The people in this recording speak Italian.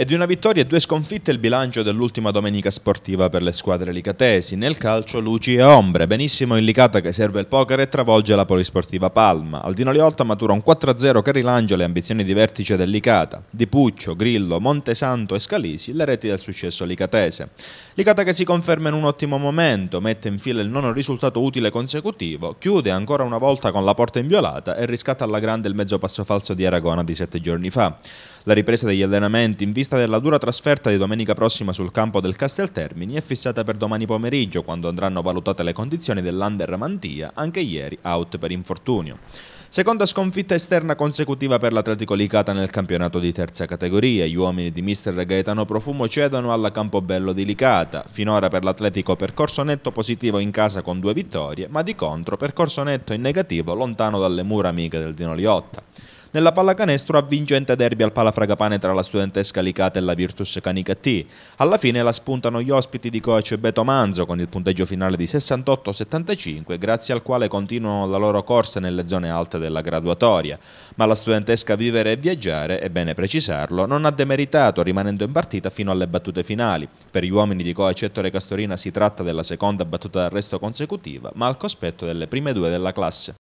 È di una vittoria e due sconfitte il bilancio dell'ultima domenica sportiva per le squadre licatesi. Nel calcio luci e ombre, benissimo in Licata che serve il poker e travolge la polisportiva Palma. Aldino Liotta matura un 4-0 che rilancia le ambizioni di vertice del Licata. Di Puccio, Grillo, Montesanto e Scalisi le reti del successo licatese. Licata che si conferma in un ottimo momento, mette in fila il nono risultato utile consecutivo, chiude ancora una volta con la porta inviolata e riscatta alla grande il mezzo passo falso di Aragona di sette giorni fa. La ripresa degli allenamenti in vista della dura trasferta di domenica prossima sul campo del Castel Termini è fissata per domani pomeriggio quando andranno valutate le condizioni dell'Under Mantia, anche ieri out per infortunio. Seconda sconfitta esterna consecutiva per l'Atletico Licata nel campionato di terza categoria. Gli uomini di mister Gaetano Profumo cedono alla Campobello di Licata. Finora per l'Atletico percorso netto positivo in casa con due vittorie, ma di contro percorso netto in negativo lontano dalle mura amiche del Dinoliotta. Nella pallacanestro avvincente derby al Palafragapane tra la studentesca Licata e la Virtus Canicattì. Alla fine la spuntano gli ospiti di coach Beto Manzo con il punteggio finale di 68-75 grazie al quale continuano la loro corsa nelle zone alte della graduatoria. Ma la studentesca vivere e viaggiare, è bene precisarlo, non ha demeritato rimanendo in partita fino alle battute finali. Per gli uomini di coach Ettore Castorina si tratta della seconda battuta d'arresto consecutiva ma al cospetto delle prime due della classe.